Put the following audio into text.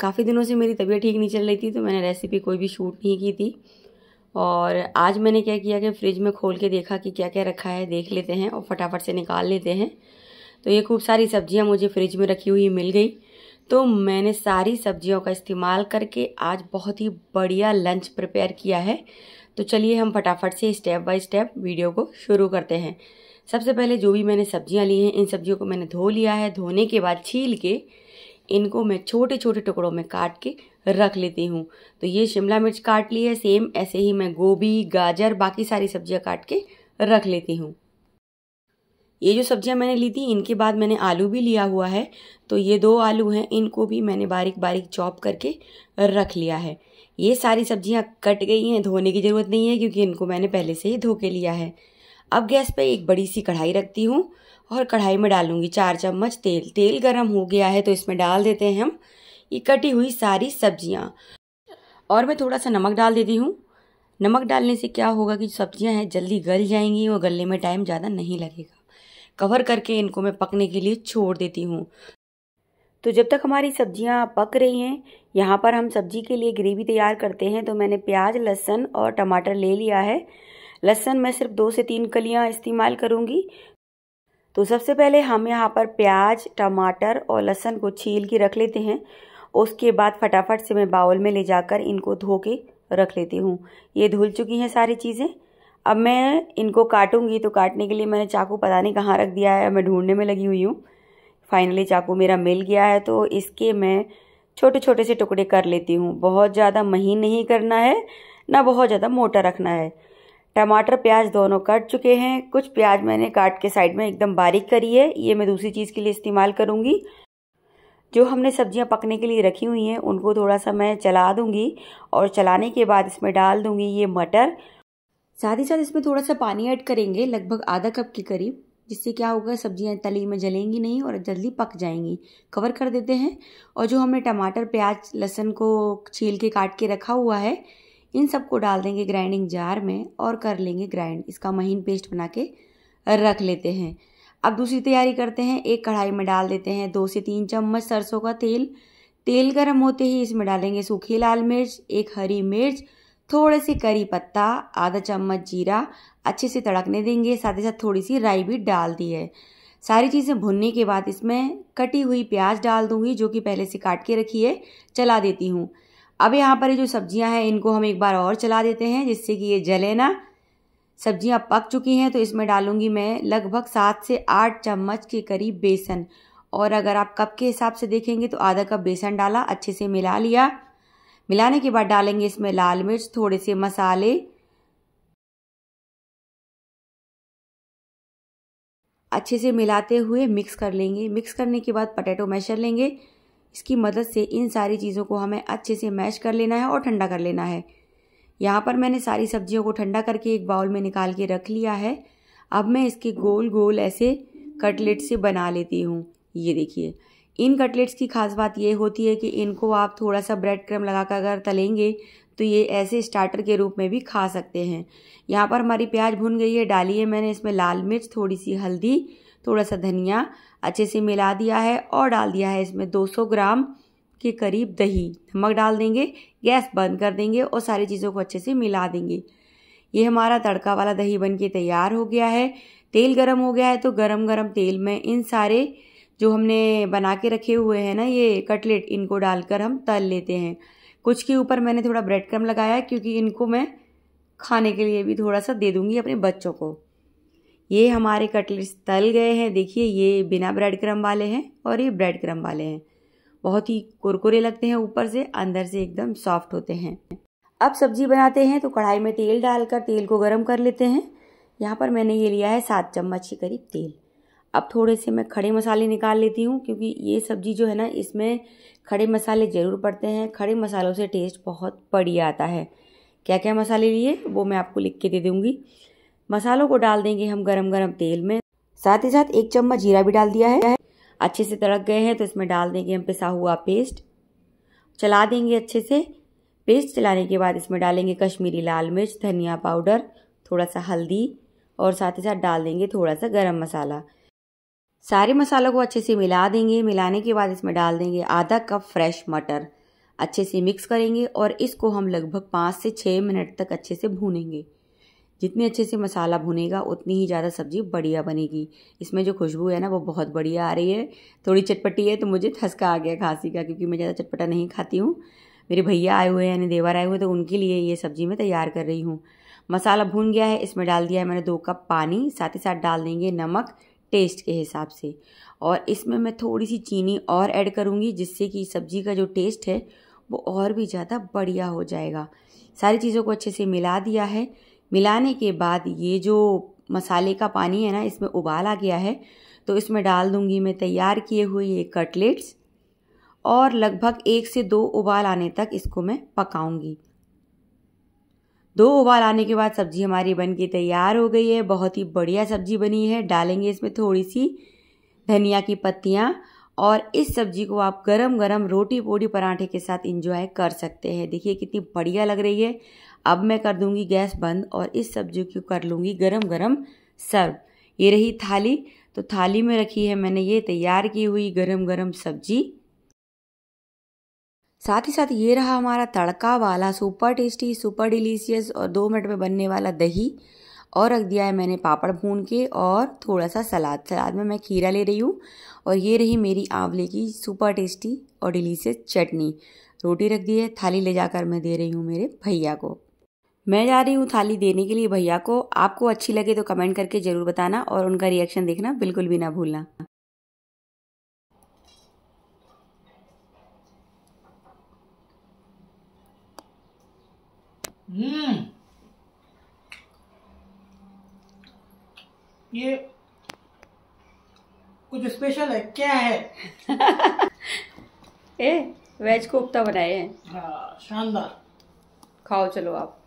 काफ़ी दिनों से मेरी तबीयत ठीक नहीं चल रही थी तो मैंने रेसिपी कोई भी शूट नहीं की थी और आज मैंने क्या किया कि फ्रिज में खोल के देखा कि क्या क्या रखा है देख लेते हैं और फटाफट से निकाल लेते हैं तो ये खूब सारी सब्जियां मुझे फ्रिज में रखी हुई मिल गई तो मैंने सारी सब्जियों का इस्तेमाल करके आज बहुत ही बढ़िया लंच प्रिपेयर किया है तो चलिए हम फटाफट से स्टेप बाय स्टेप वीडियो को शुरू करते हैं सबसे पहले जो भी मैंने सब्जियां ली हैं इन सब्जियों को मैंने धो लिया है धोने के बाद छील के इनको मैं छोटे छोटे टुकड़ों में काट के रख लेती हूँ तो ये शिमला मिर्च काट ली है सेम ऐसे ही मैं गोभी गाजर बाकी सारी सब्जियाँ काट के रख लेती हूँ ये जो सब्जियां मैंने ली थी इनके बाद मैंने आलू भी लिया हुआ है तो ये दो आलू हैं इनको भी मैंने बारीक बारीक चॉप करके रख लिया है ये सारी सब्जियाँ कट गई हैं धोने की ज़रूरत नहीं है क्योंकि इनको मैंने पहले से ही धो के लिया है अब गैस पे एक बड़ी सी कढ़ाई रखती हूँ और कढ़ाई में डालूँगी चार चम्मच तेल तेल गर्म हो गया है तो इसमें डाल देते हैं हम ये कटी हुई सारी सब्जियाँ और मैं थोड़ा सा नमक डाल देती हूँ नमक डालने से क्या होगा कि सब्जियाँ हैं जल्दी गल जाएंगी और गलने में टाइम ज़्यादा नहीं लगेगा कवर करके इनको मैं पकने के लिए छोड़ देती हूँ तो जब तक हमारी सब्जियाँ पक रही हैं यहाँ पर हम सब्जी के लिए ग्रेवी तैयार करते हैं तो मैंने प्याज लहसुन और टमाटर ले लिया है लहसन मैं सिर्फ दो से तीन कलियाँ इस्तेमाल करूँगी तो सबसे पहले हम यहाँ पर प्याज टमाटर और लहसन को छील के रख लेते हैं उसके बाद फटाफट से मैं बाउल में ले जाकर इनको धो के रख लेती हूँ ये धुल चुकी हैं सारी चीज़ें अब मैं इनको काटूंगी तो काटने के लिए मैंने चाकू पता नहीं कहाँ रख दिया है मैं ढूंढने में लगी हुई हूँ फाइनली चाकू मेरा मिल गया है तो इसके मैं छोटे छोटे से टुकड़े कर लेती हूँ बहुत ज़्यादा महीन नहीं करना है ना बहुत ज़्यादा मोटा रखना है टमाटर प्याज दोनों कट चुके हैं कुछ प्याज मैंने काट के साइड में एकदम बारीक करी है ये मैं दूसरी चीज़ के लिए इस्तेमाल करूँगी जो हमने सब्जियाँ पकने के लिए रखी हुई हैं उनको थोड़ा सा मैं चला दूँगी और चलाने के बाद इसमें डाल दूँगी ये मटर साथ ही साथ इसमें थोड़ा सा पानी ऐड करेंगे लगभग आधा कप के करीब जिससे क्या होगा सब्जियां तली में जलेंगी नहीं और जल्दी पक जाएंगी कवर कर देते हैं और जो हमने टमाटर प्याज लहसुन को छील के काट के रखा हुआ है इन सबको डाल देंगे ग्राइंडिंग जार में और कर लेंगे ग्राइंड इसका महीन पेस्ट बना के रख लेते हैं अब दूसरी तैयारी करते हैं एक कढ़ाई में डाल देते हैं दो से तीन चम्मच सरसों का तेल तेल गर्म होते ही इसमें डालेंगे सूखी लाल मिर्च एक हरी मिर्च थोड़े से करी पत्ता आधा चम्मच जीरा अच्छे से तड़कने देंगे साथ ही साथ थोड़ी सी राई भी डाल दी है सारी चीज़ें भुनने के बाद इसमें कटी हुई प्याज डाल दूंगी जो कि पहले से काट के रखी है चला देती हूँ अब यहाँ पर ये जो सब्जियाँ हैं इनको हम एक बार और चला देते हैं जिससे कि ये जले ना सब्जियाँ पक चुकी हैं तो इसमें डालूंगी मैं लगभग सात से आठ चम्मच के करीब बेसन और अगर आप कप के हिसाब से देखेंगे तो आधा कप बेसन डाला अच्छे से मिला लिया मिलाने के बाद डालेंगे इसमें लाल मिर्च थोड़े से मसाले अच्छे से मिलाते हुए मिक्स कर लेंगे मिक्स करने के बाद पटेटो मैशर लेंगे इसकी मदद से इन सारी चीज़ों को हमें अच्छे से मैश कर लेना है और ठंडा कर लेना है यहाँ पर मैंने सारी सब्जियों को ठंडा करके एक बाउल में निकाल के रख लिया है अब मैं इसके गोल गोल ऐसे कटलेट से बना लेती हूँ ये देखिए इन कटलेट्स की खास बात ये होती है कि इनको आप थोड़ा सा ब्रेड क्रम लगा कर अगर तलेंगे तो ये ऐसे स्टार्टर के रूप में भी खा सकते हैं यहाँ पर हमारी प्याज भुन गई है डाली है मैंने इसमें लाल मिर्च थोड़ी सी हल्दी थोड़ा सा धनिया अच्छे से मिला दिया है और डाल दिया है इसमें 200 ग्राम के करीब दही नमक डाल देंगे गैस बंद कर देंगे और सारी चीज़ों को अच्छे से मिला देंगे ये हमारा तड़का वाला दही बन के तैयार हो गया है तेल गरम हो गया है तो गरम गरम तेल में इन सारे जो हमने बना के रखे हुए हैं ना ये कटलेट इनको डालकर हम तल लेते हैं कुछ के ऊपर मैंने थोड़ा ब्रेड क्रम लगाया क्योंकि इनको मैं खाने के लिए भी थोड़ा सा दे दूंगी अपने बच्चों को ये हमारे कटलेट्स तल गए हैं देखिए ये बिना ब्रेड क्रम वाले हैं और ये ब्रेड क्रम वाले हैं बहुत ही कुरकुरे लगते हैं ऊपर से अंदर से एकदम सॉफ्ट होते हैं अब सब्जी बनाते हैं तो कढ़ाई में तेल डालकर तेल को गर्म कर लेते हैं यहाँ पर मैंने ये लिया है सात चम्मच के करीब तेल अब थोड़े से मैं खड़े मसाले निकाल लेती हूँ क्योंकि ये सब्जी जो है ना इसमें खड़े मसाले ज़रूर पड़ते हैं खड़े मसालों से टेस्ट बहुत बढ़िया आता है क्या क्या मसाले लिए वो मैं आपको लिख के दे दूँगी मसालों को डाल देंगे हम गरम गरम तेल में साथ ही साथ एक चम्मच जीरा भी डाल दिया है अच्छे से तड़क गए हैं तो इसमें डाल देंगे हम पिसा हुआ पेस्ट चला देंगे अच्छे से पेस्ट चलाने के बाद इसमें डालेंगे कश्मीरी लाल मिर्च धनिया पाउडर थोड़ा सा हल्दी और साथ ही साथ डाल देंगे थोड़ा सा गरम मसाला सारे मसालों को अच्छे से मिला देंगे मिलाने के बाद इसमें डाल देंगे आधा कप फ्रेश मटर अच्छे से मिक्स करेंगे और इसको हम लगभग पाँच से छः मिनट तक अच्छे से भूनेंगे जितने अच्छे से मसाला भुनेगा उतनी ही ज़्यादा सब्ज़ी बढ़िया बनेगी इसमें जो खुशबू है ना वो बहुत बढ़िया आ रही है थोड़ी चटपटी है तो मुझे थसका आ गया खांसी का क्योंकि मैं ज़्यादा चटपटा नहीं खाती हूँ मेरे भैया आए हुए हैं यानी देवर आए हुए तो उनके लिए ये सब्ज़ी मैं तैयार कर रही हूँ मसाला भून गया है इसमें डाल दिया है मैंने दो कप पानी साथ ही साथ डाल देंगे नमक टेस्ट के हिसाब से और इसमें मैं थोड़ी सी चीनी और ऐड करूँगी जिससे कि सब्ज़ी का जो टेस्ट है वो और भी ज़्यादा बढ़िया हो जाएगा सारी चीज़ों को अच्छे से मिला दिया है मिलाने के बाद ये जो मसाले का पानी है ना इसमें उबाल आ गया है तो इसमें डाल दूंगी मैं तैयार किए हुए ये कटलेट्स और लगभग एक से दो उबाल आने तक इसको मैं पकाऊंगी दो उबाल आने के बाद सब्जी हमारी बन के तैयार हो गई है बहुत ही बढ़िया सब्जी बनी है डालेंगे इसमें थोड़ी सी धनिया की पत्तियाँ और इस सब्जी को आप गरम गरम रोटी पोड़ी पराठे के साथ इंजॉय कर सकते हैं देखिए कितनी बढ़िया लग रही है अब मैं कर दूंगी गैस बंद और इस सब्जी को कर लूँगी गरम गरम सर्व ये रही थाली तो थाली में रखी है मैंने ये तैयार की हुई गरम गरम सब्जी साथ ही साथ ये रहा हमारा तड़का वाला सुपर टेस्टी सुपर डिलीशियस और दो मिनट में बनने वाला दही और रख दिया है मैंने पापड़ भून के और थोड़ा सा सलाद सलाद में मैं खीरा ले रही हूँ और ये रही मेरी आंवले की सुपर टेस्टी और डिलीशियस चटनी रोटी रख दी है थाली ले जाकर मैं दे रही हूँ मेरे भैया को मैं जा रही हूँ थाली देने के लिए भैया को आपको अच्छी लगे तो कमेंट करके ज़रूर बताना और उनका रिएक्शन देखना बिल्कुल भी ना भूलना हम्म। ये कुछ स्पेशल है क्या है ए वेज कोफ्ता बनाए हैं हाँ शानदार खाओ चलो आप